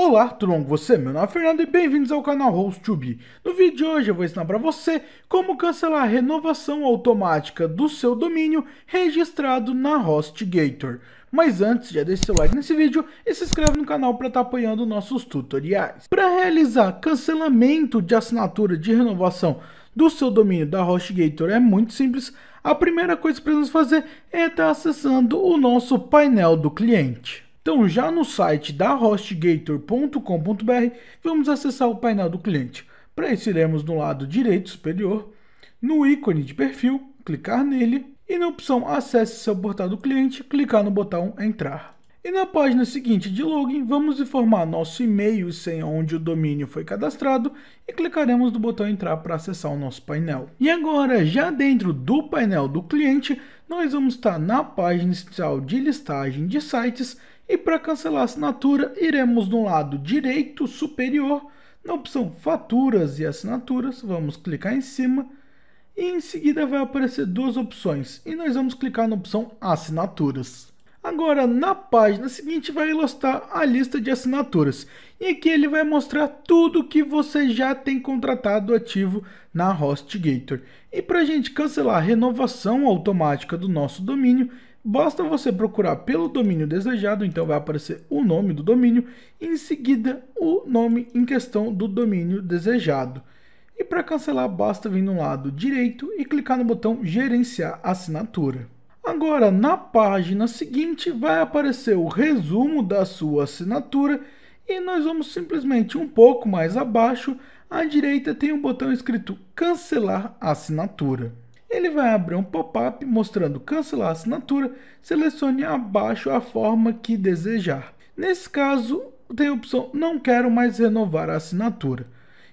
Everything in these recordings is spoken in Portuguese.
Olá, tudo com você? Meu nome é Fernando e bem-vindos ao canal host 2 No vídeo de hoje eu vou ensinar para você como cancelar a renovação automática do seu domínio registrado na HostGator. Mas antes, já deixa seu like nesse vídeo e se inscreve no canal para estar tá apoiando nossos tutoriais. Para realizar cancelamento de assinatura de renovação do seu domínio da HostGator é muito simples. A primeira coisa que precisamos fazer é estar tá acessando o nosso painel do cliente. Então, já no site da hostgator.com.br, vamos acessar o painel do cliente. Para isso, iremos no lado direito superior, no ícone de perfil, clicar nele e na opção Acesse seu portal do cliente, clicar no botão Entrar. E na página seguinte de login, vamos informar nosso e-mail e senha onde o domínio foi cadastrado e clicaremos no botão entrar para acessar o nosso painel. E agora, já dentro do painel do cliente, nós vamos estar na página inicial de listagem de sites e para cancelar a assinatura, iremos no lado direito superior, na opção faturas e assinaturas, vamos clicar em cima e em seguida vai aparecer duas opções e nós vamos clicar na opção assinaturas. Agora, na página seguinte, vai ilustrar a lista de assinaturas. E aqui ele vai mostrar tudo que você já tem contratado ativo na HostGator. E para a gente cancelar a renovação automática do nosso domínio, basta você procurar pelo domínio desejado, então vai aparecer o nome do domínio, e em seguida o nome em questão do domínio desejado. E para cancelar, basta vir no lado direito e clicar no botão Gerenciar Assinatura. Agora, na página seguinte, vai aparecer o resumo da sua assinatura e nós vamos simplesmente um pouco mais abaixo, à direita tem um botão escrito cancelar assinatura. Ele vai abrir um pop-up mostrando cancelar assinatura, selecione abaixo a forma que desejar. Nesse caso, tem a opção não quero mais renovar a assinatura.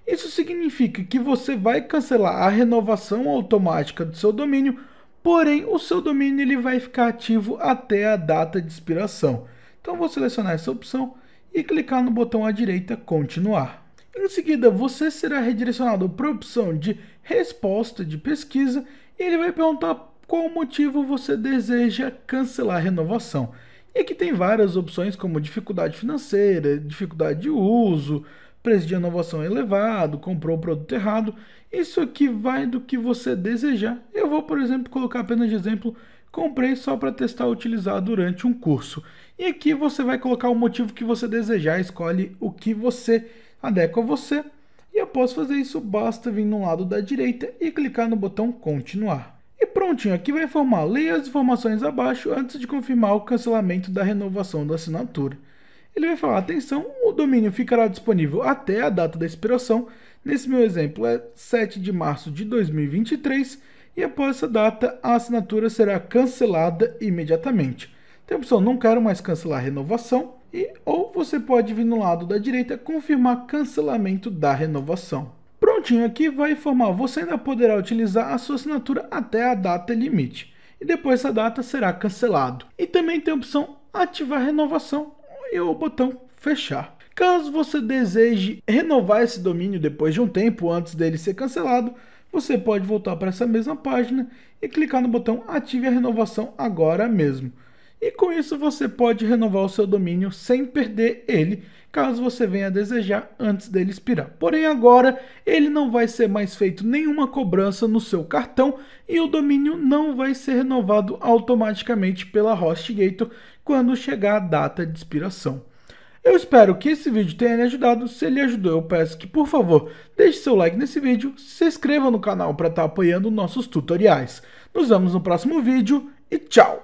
Isso significa que você vai cancelar a renovação automática do seu domínio porém o seu domínio ele vai ficar ativo até a data de expiração. Então vou selecionar essa opção e clicar no botão à direita continuar. Em seguida, você será redirecionado para a opção de resposta de pesquisa e ele vai perguntar qual motivo você deseja cancelar a renovação. E aqui tem várias opções como dificuldade financeira, dificuldade de uso, preço de renovação elevado, comprou o produto errado. Isso aqui vai do que você desejar eu vou, por exemplo, colocar apenas de exemplo, comprei só para testar utilizar durante um curso. E aqui você vai colocar o motivo que você desejar, escolhe o que você adequa a você. E após fazer isso, basta vir no lado da direita e clicar no botão continuar. E prontinho, aqui vai informar, leia as informações abaixo antes de confirmar o cancelamento da renovação da assinatura. Ele vai falar, atenção, o domínio ficará disponível até a data da expiração, nesse meu exemplo é 7 de março de 2023, e após essa data a assinatura será cancelada imediatamente. Tem a opção não quero mais cancelar a renovação e ou você pode vir no lado da direita confirmar cancelamento da renovação. Prontinho aqui vai informar você ainda poderá utilizar a sua assinatura até a data limite e depois essa data será cancelado. E também tem a opção ativar renovação e o botão fechar. Caso você deseje renovar esse domínio depois de um tempo antes dele ser cancelado, você pode voltar para essa mesma página e clicar no botão Ative a renovação agora mesmo. E com isso você pode renovar o seu domínio sem perder ele, caso você venha a desejar antes dele expirar. Porém agora ele não vai ser mais feito nenhuma cobrança no seu cartão e o domínio não vai ser renovado automaticamente pela HostGator quando chegar a data de expiração. Eu espero que esse vídeo tenha lhe ajudado. Se ele ajudou, eu peço que, por favor, deixe seu like nesse vídeo, se inscreva no canal para estar tá apoiando nossos tutoriais. Nos vemos no próximo vídeo e tchau!